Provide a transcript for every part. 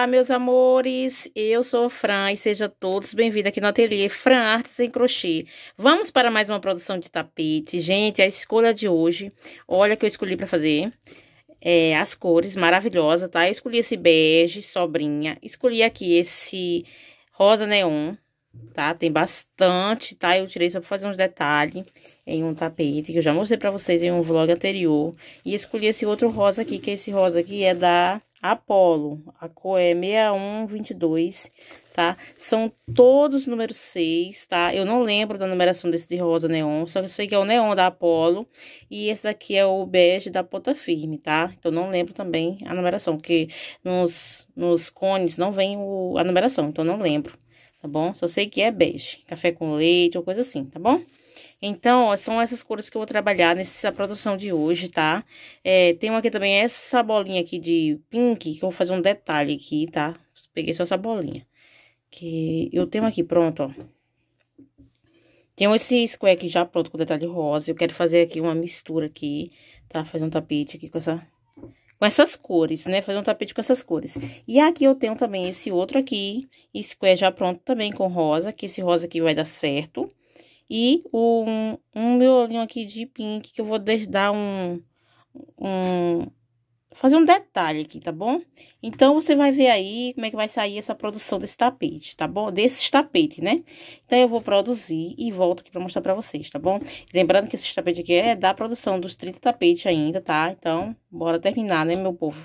Olá, meus amores. Eu sou Fran e sejam todos bem-vindos aqui no ateliê Fran Artes em Crochê. Vamos para mais uma produção de tapete. Gente, a escolha de hoje, olha que eu escolhi para fazer. É, as cores, maravilhosa, tá? Eu escolhi esse bege, sobrinha. Escolhi aqui esse rosa neon, tá? Tem bastante, tá? Eu tirei só pra fazer uns detalhes em um tapete, que eu já mostrei pra vocês em um vlog anterior. E escolhi esse outro rosa aqui, que esse rosa aqui é da Apolo, a cor é 6122, tá? São todos número 6, tá? Eu não lembro da numeração desse de rosa neon, só que eu sei que é o neon da Apolo e esse daqui é o bege da ponta firme, tá? Então, não lembro também a numeração, porque nos, nos cones não vem o, a numeração, então não lembro, tá bom? Só sei que é bege, café com leite ou coisa assim, tá bom? Então, ó, são essas cores que eu vou trabalhar nessa produção de hoje, tá? É, tem aqui também essa bolinha aqui de pink, que eu vou fazer um detalhe aqui, tá? Peguei só essa bolinha. Que eu tenho aqui, pronto, ó. Tenho esse square aqui já pronto com detalhe rosa. Eu quero fazer aqui uma mistura aqui, tá? Fazer um tapete aqui com essa com essas cores, né? Fazer um tapete com essas cores. E aqui eu tenho também esse outro aqui, square já pronto também com rosa, que esse rosa aqui vai dar certo. E um, um meu olhinho aqui de pink, que eu vou dar um, um... Fazer um detalhe aqui, tá bom? Então, você vai ver aí como é que vai sair essa produção desse tapete, tá bom? Desses tapete, né? Então, eu vou produzir e volto aqui pra mostrar pra vocês, tá bom? Lembrando que esse tapete aqui é da produção dos 30 tapetes ainda, tá? Então, bora terminar, né, meu povo?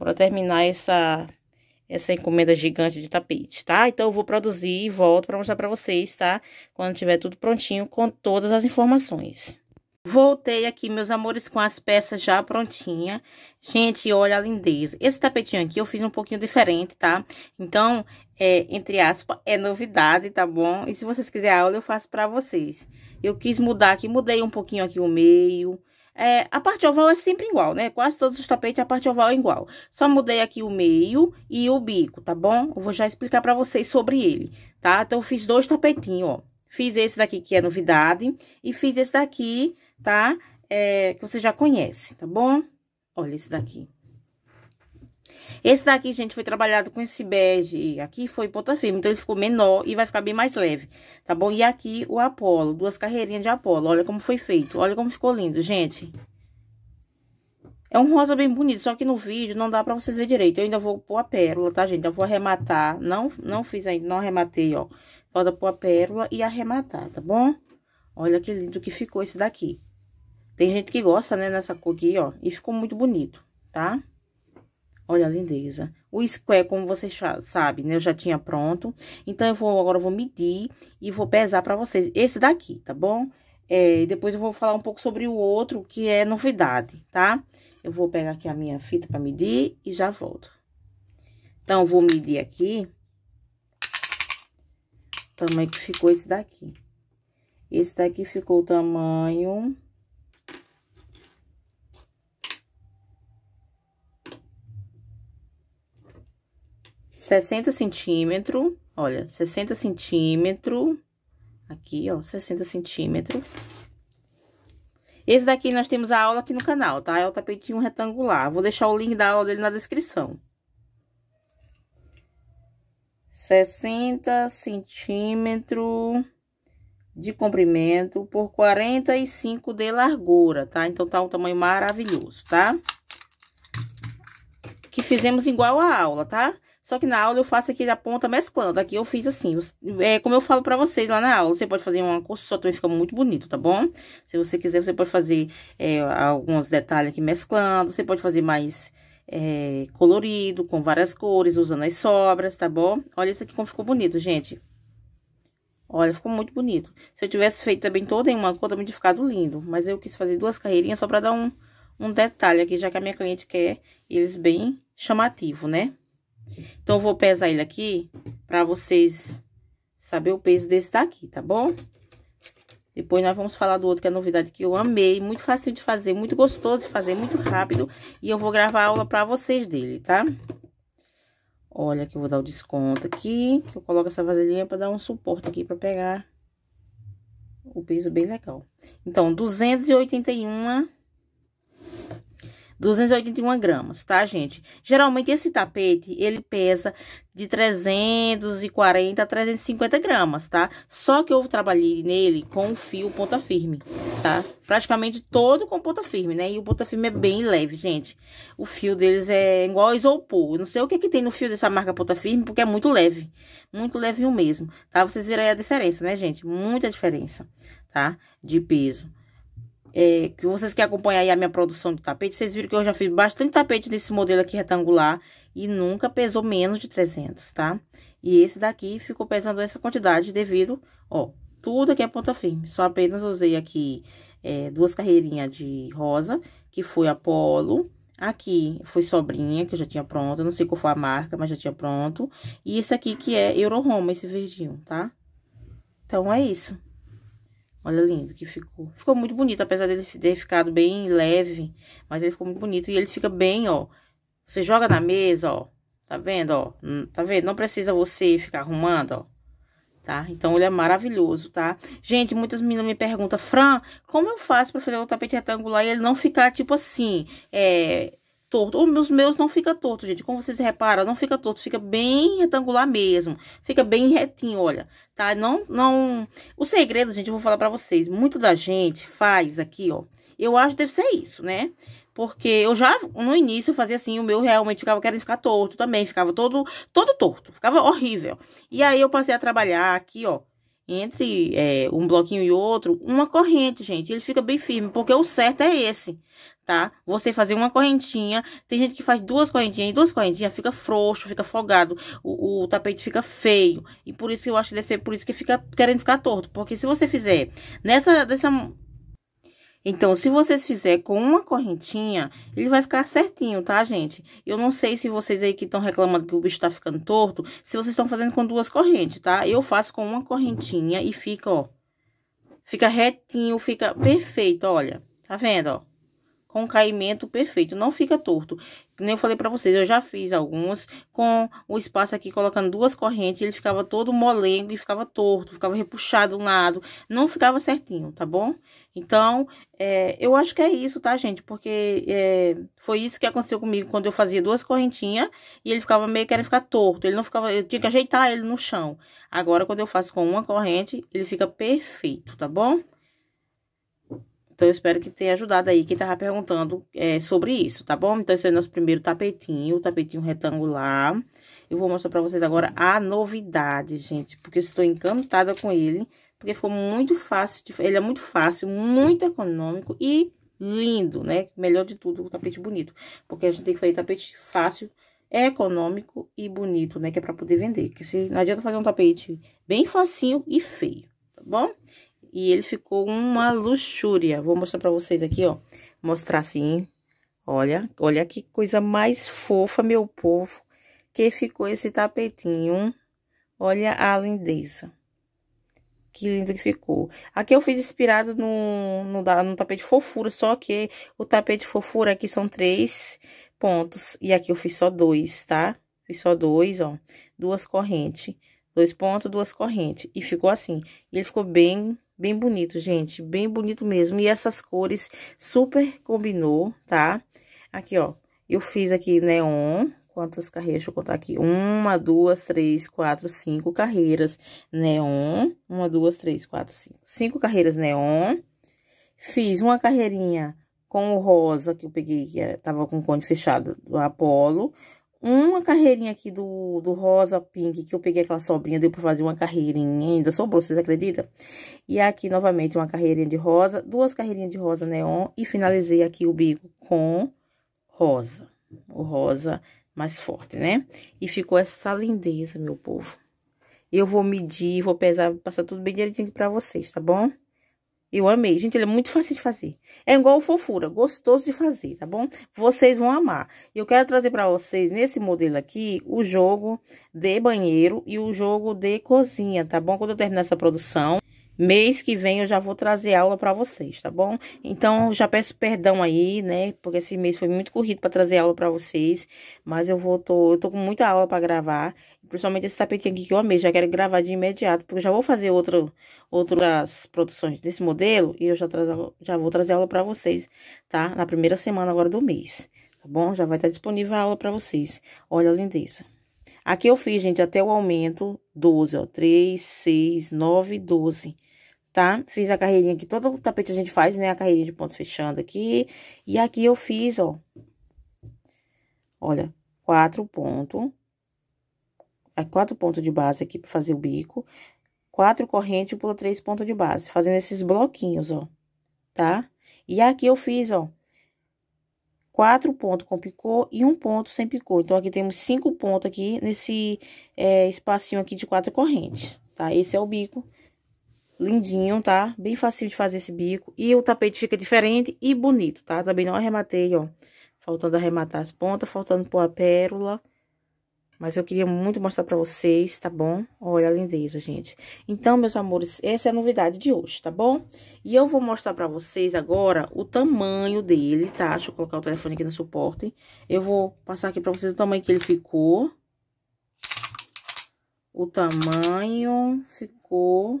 Bora terminar essa essa encomenda gigante de tapete, tá? Então, eu vou produzir e volto para mostrar para vocês, tá? Quando tiver tudo prontinho, com todas as informações. Voltei aqui, meus amores, com as peças já prontinha. Gente, olha a lindeza. Esse tapetinho aqui eu fiz um pouquinho diferente, tá? Então, é, entre aspas, é novidade, tá bom? E se vocês quiserem aula, eu faço pra vocês. Eu quis mudar aqui, mudei um pouquinho aqui o meio, é, a parte oval é sempre igual, né? Quase todos os tapetes a parte oval é igual. Só mudei aqui o meio e o bico, tá bom? Eu vou já explicar pra vocês sobre ele, tá? Então, eu fiz dois tapetinhos, ó. Fiz esse daqui que é novidade e fiz esse daqui, tá? É, que você já conhece, tá bom? Olha esse daqui. Esse daqui, gente, foi trabalhado com esse bege, aqui foi ponta firme, então ele ficou menor e vai ficar bem mais leve, tá bom? E aqui o Apolo, duas carreirinhas de Apolo, olha como foi feito, olha como ficou lindo, gente. É um rosa bem bonito, só que no vídeo não dá pra vocês ver direito, eu ainda vou pôr a pérola, tá, gente? Eu vou arrematar, não, não fiz ainda, não arrematei, ó, falta pôr a pérola e arrematar, tá bom? Olha que lindo que ficou esse daqui. Tem gente que gosta, né, nessa cor aqui, ó, e ficou muito bonito, Tá? Olha a lindeza. O square, como vocês sabem, né? Eu já tinha pronto. Então, eu vou agora eu vou medir e vou pesar pra vocês esse daqui, tá bom? É, depois eu vou falar um pouco sobre o outro, que é novidade, tá? Eu vou pegar aqui a minha fita pra medir e já volto. Então, vou medir aqui. O tamanho que ficou esse daqui. Esse daqui ficou o tamanho 60 centímetro, olha, 60 centímetro aqui, ó, 60 centímetro. Esse daqui nós temos a aula aqui no canal, tá? É o tapetinho retangular. Vou deixar o link da aula dele na descrição. 60 centímetro de comprimento por 45 de largura, tá? Então, tá um tamanho maravilhoso, tá? Que fizemos igual a aula, tá? Só que na aula eu faço aqui da ponta mesclando. Aqui eu fiz assim, é, como eu falo pra vocês lá na aula, você pode fazer uma cor só, também fica muito bonito, tá bom? Se você quiser, você pode fazer é, alguns detalhes aqui mesclando, você pode fazer mais é, colorido, com várias cores, usando as sobras, tá bom? Olha isso aqui como ficou bonito, gente. Olha, ficou muito bonito. Se eu tivesse feito também toda em uma cor, também tinha ficado lindo. Mas eu quis fazer duas carreirinhas só pra dar um, um detalhe aqui, já que a minha cliente quer eles bem chamativo, né? Então, eu vou pesar ele aqui pra vocês saber o peso desse daqui, tá bom? Depois nós vamos falar do outro, que é novidade que eu amei. Muito fácil de fazer, muito gostoso de fazer, muito rápido. E eu vou gravar aula pra vocês dele, tá? Olha que eu vou dar o desconto aqui, que eu coloco essa vasilhinha pra dar um suporte aqui pra pegar o peso bem legal. Então, 281 281 gramas, tá, gente? Geralmente, esse tapete, ele pesa de 340 a 350 gramas, tá? Só que eu trabalhei nele com fio ponta firme, tá? Praticamente todo com ponta firme, né? E o ponta firme é bem leve, gente. O fio deles é igual a isopor. Eu não sei o que é que tem no fio dessa marca ponta firme, porque é muito leve. Muito levinho mesmo, tá? Vocês viram aí a diferença, né, gente? Muita diferença, tá? De peso. É, que vocês que acompanham aí a minha produção de tapete, vocês viram que eu já fiz bastante tapete nesse modelo aqui retangular e nunca pesou menos de 300, tá? E esse daqui ficou pesando essa quantidade devido, ó, tudo aqui é ponta firme. Só apenas usei aqui é, duas carreirinhas de rosa, que foi Apolo. Aqui foi Sobrinha, que eu já tinha pronto, não sei qual foi a marca, mas já tinha pronto. E esse aqui que é Euro Roma, esse verdinho, tá? Então, é isso. Olha lindo que ficou. Ficou muito bonito, apesar dele ter ficado bem leve, mas ele ficou muito bonito e ele fica bem, ó. Você joga na mesa, ó. Tá vendo, ó? Hum, tá vendo? Não precisa você ficar arrumando, ó. Tá? Então, ele é maravilhoso, tá? Gente, muitas meninas me perguntam, Fran, como eu faço pra fazer o tapete retangular e ele não ficar, tipo assim, é torto. Os meus, não fica torto, gente. Como vocês reparam, não fica torto, fica bem retangular mesmo. Fica bem retinho, olha, tá? Não, não... O segredo, gente, eu vou falar pra vocês. Muito da gente faz aqui, ó. Eu acho que deve ser isso, né? Porque eu já, no início, eu fazia assim, o meu realmente ficava querendo ficar torto também. Ficava todo, todo torto, ficava horrível. E aí, eu passei a trabalhar aqui, ó entre é, um bloquinho e outro, uma corrente, gente. Ele fica bem firme, porque o certo é esse tá? Você fazer uma correntinha, tem gente que faz duas correntinhas, e duas correntinhas fica frouxo, fica folgado, o, o, tapete fica feio, e por isso que eu acho que deve ser, por isso que fica querendo ficar torto, porque se você fizer nessa, dessa... Então, se vocês fizerem com uma correntinha, ele vai ficar certinho, tá, gente? Eu não sei se vocês aí que estão reclamando que o bicho tá ficando torto, se vocês estão fazendo com duas correntes, tá? Eu faço com uma correntinha e fica, ó, fica retinho, fica perfeito, olha, tá vendo, ó? com caimento perfeito, não fica torto. Nem eu falei para vocês, eu já fiz alguns com o espaço aqui colocando duas correntes, ele ficava todo molengo e ficava torto, ficava repuxado um lado, não ficava certinho, tá bom? Então, é, eu acho que é isso, tá, gente? Porque é, foi isso que aconteceu comigo quando eu fazia duas correntinhas e ele ficava meio que era ficar torto. Ele não ficava, eu tinha que ajeitar ele no chão. Agora, quando eu faço com uma corrente, ele fica perfeito, tá bom? Então, eu espero que tenha ajudado aí quem tava perguntando é, sobre isso, tá bom? Então, esse é o nosso primeiro tapetinho, o tapetinho retangular. Eu vou mostrar pra vocês agora a novidade, gente, porque eu estou encantada com ele, porque ficou muito fácil, de... ele é muito fácil, muito econômico e lindo, né? Melhor de tudo, o tapete bonito, porque a gente tem que fazer tapete fácil, econômico e bonito, né? Que é pra poder vender, que se não adianta fazer um tapete bem facinho e feio, tá bom? E ele ficou uma luxúria. Vou mostrar pra vocês aqui, ó. Mostrar assim. Olha, olha que coisa mais fofa, meu povo. Que ficou esse tapetinho. Olha a lindeza. Que lindo que ficou. Aqui eu fiz inspirado no, no, no tapete fofura, só que o tapete fofura aqui são três pontos. E aqui eu fiz só dois, tá? Fiz só dois, ó. Duas correntes. Dois pontos, duas correntes. E ficou assim. ele ficou bem Bem bonito, gente, bem bonito mesmo. E essas cores super combinou, tá? Aqui, ó, eu fiz aqui neon, quantas carreiras? Deixa eu contar aqui. Uma, duas, três, quatro, cinco carreiras neon. Uma, duas, três, quatro, cinco. Cinco carreiras neon. Fiz uma carreirinha com o rosa, que eu peguei, que era, tava com o cone fechado do Apolo uma carreirinha aqui do, do rosa pink, que eu peguei aquela sobrinha, deu pra fazer uma carreirinha ainda, sobrou, vocês acreditam? E aqui, novamente, uma carreirinha de rosa, duas carreirinhas de rosa neon, e finalizei aqui o bico com rosa, o rosa mais forte, né? E ficou essa lindeza, meu povo. Eu vou medir, vou pesar, passar tudo bem direitinho pra vocês, tá bom? Eu amei. Gente, ele é muito fácil de fazer. É igual fofura, gostoso de fazer, tá bom? Vocês vão amar. Eu quero trazer para vocês, nesse modelo aqui, o jogo de banheiro e o jogo de cozinha, tá bom? Quando eu terminar essa produção, mês que vem eu já vou trazer aula para vocês, tá bom? Então, já peço perdão aí, né? Porque esse mês foi muito corrido para trazer aula para vocês, mas eu vou tô, eu tô com muita aula para gravar, principalmente esse tapetinho aqui que eu amei, já quero gravar de imediato, porque eu já vou fazer outro outras produções desse modelo e eu já trazo, já vou trazer aula para vocês, tá? Na primeira semana agora do mês, tá bom? Já vai estar disponível a aula para vocês. Olha a lindeza. Aqui eu fiz, gente, até o aumento 12, ó, 3, 6, 9, 12 tá? Fiz a carreirinha que todo tapete a gente faz, né? A carreirinha de ponto fechando aqui. E aqui eu fiz, ó. Olha, quatro pontos. É quatro pontos de base aqui pra fazer o bico. Quatro correntes, pula três pontos de base. Fazendo esses bloquinhos, ó. Tá? E aqui eu fiz, ó. Quatro pontos com picô e um ponto sem picô. Então, aqui temos cinco pontos aqui nesse é, espacinho aqui de quatro correntes, tá? Esse é o bico lindinho, tá? Bem fácil de fazer esse bico. E o tapete fica diferente e bonito, tá? Também não arrematei, ó. Faltando arrematar as pontas, faltando pôr a pérola. Mas eu queria muito mostrar pra vocês, tá bom? Olha a lindeza, gente. Então, meus amores, essa é a novidade de hoje, tá bom? E eu vou mostrar pra vocês agora o tamanho dele, tá? Deixa eu colocar o telefone aqui no suporte. Eu vou passar aqui pra vocês o tamanho que ele ficou. O tamanho ficou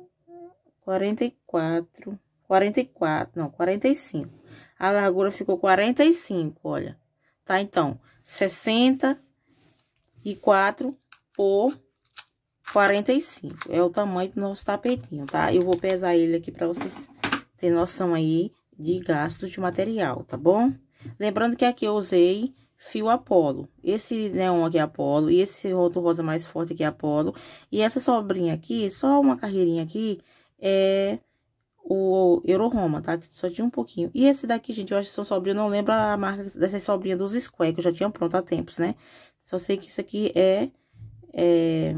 44, 44, não, 45. A largura ficou 45, olha. Tá? Então, 64 por 45. É o tamanho do nosso tapetinho, tá? Eu vou pesar ele aqui pra vocês terem noção aí de gasto de material, tá bom? Lembrando que aqui eu usei fio Apolo. Esse neon aqui é Apolo e esse outro rosa mais forte aqui é Apolo. E essa sobrinha aqui, só uma carreirinha aqui, é o Euro-Roma, tá? só tinha um pouquinho. E esse daqui, gente, eu acho que são sobrinhas, eu não lembro a marca dessa sobrinha dos Square, que eu já tinha pronto há tempos, né? Só sei que isso aqui é, é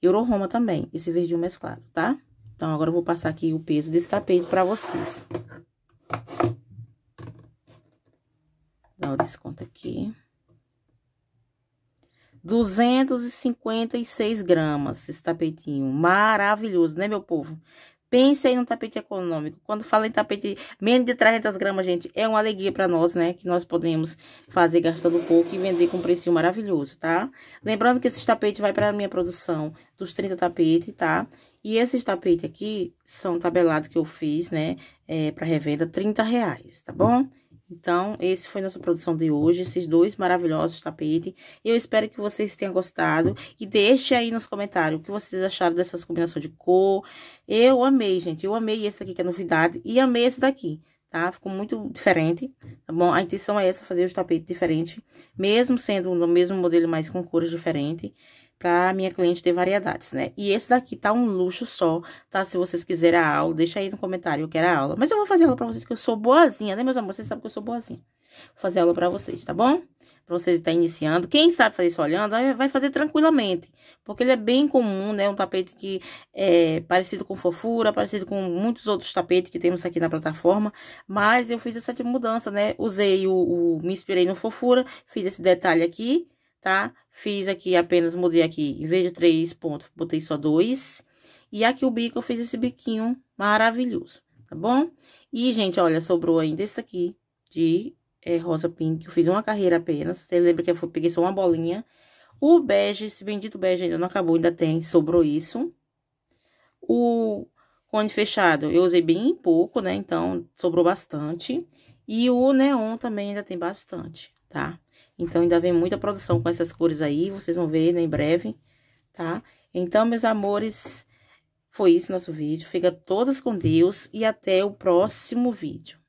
Euro-Roma também, esse verdinho mesclado, tá? Então, agora eu vou passar aqui o peso desse tapete pra vocês. Dá o desconto aqui. 256 gramas esse tapetinho. Maravilhoso, né, meu povo? Pense aí no tapete econômico. Quando fala em tapete menos de 300 gramas, gente, é uma alegria para nós, né? Que nós podemos fazer gastando pouco e vender com um preço maravilhoso, tá? Lembrando que esses tapetes vai para minha produção dos 30 tapetes, tá? E esses tapetes aqui são tabelados que eu fiz, né? É, para revenda, 30 reais, tá bom? Então, esse foi nossa produção de hoje, esses dois maravilhosos tapetes. Eu espero que vocês tenham gostado e deixe aí nos comentários o que vocês acharam dessas combinações de cor. Eu amei, gente, eu amei esse daqui que é novidade e amei esse daqui, tá? Ficou muito diferente, tá bom? A intenção é essa, fazer os tapetes diferentes, mesmo sendo no mesmo modelo, mas com cores diferentes pra minha cliente ter variedades, né? E esse daqui tá um luxo só, tá? Se vocês quiserem a aula, deixa aí no comentário que era aula. Mas eu vou fazer aula pra vocês, que eu sou boazinha, né, meus amores? Vocês sabem que eu sou boazinha. Vou fazer aula pra vocês, tá bom? Pra vocês estar tá iniciando. Quem sabe fazer isso olhando, vai fazer tranquilamente. Porque ele é bem comum, né? Um tapete que é parecido com fofura, parecido com muitos outros tapetes que temos aqui na plataforma. Mas eu fiz essa mudança, né? Usei o, o me inspirei no fofura, fiz esse detalhe aqui tá? Fiz aqui apenas, mudei aqui, em vez de três pontos, botei só dois. E aqui o bico, eu fiz esse biquinho maravilhoso, tá bom? E, gente, olha, sobrou ainda esse aqui de é, rosa pink. Eu fiz uma carreira apenas. Você lembra que eu peguei só uma bolinha. O bege, esse bendito bege ainda não acabou, ainda tem, sobrou isso. O cone fechado eu usei bem pouco, né? Então, sobrou bastante. E o neon também ainda tem bastante, tá? Então, ainda vem muita produção com essas cores aí, vocês vão ver né, em breve, tá? Então, meus amores, foi isso nosso vídeo. Fica todas com Deus e até o próximo vídeo.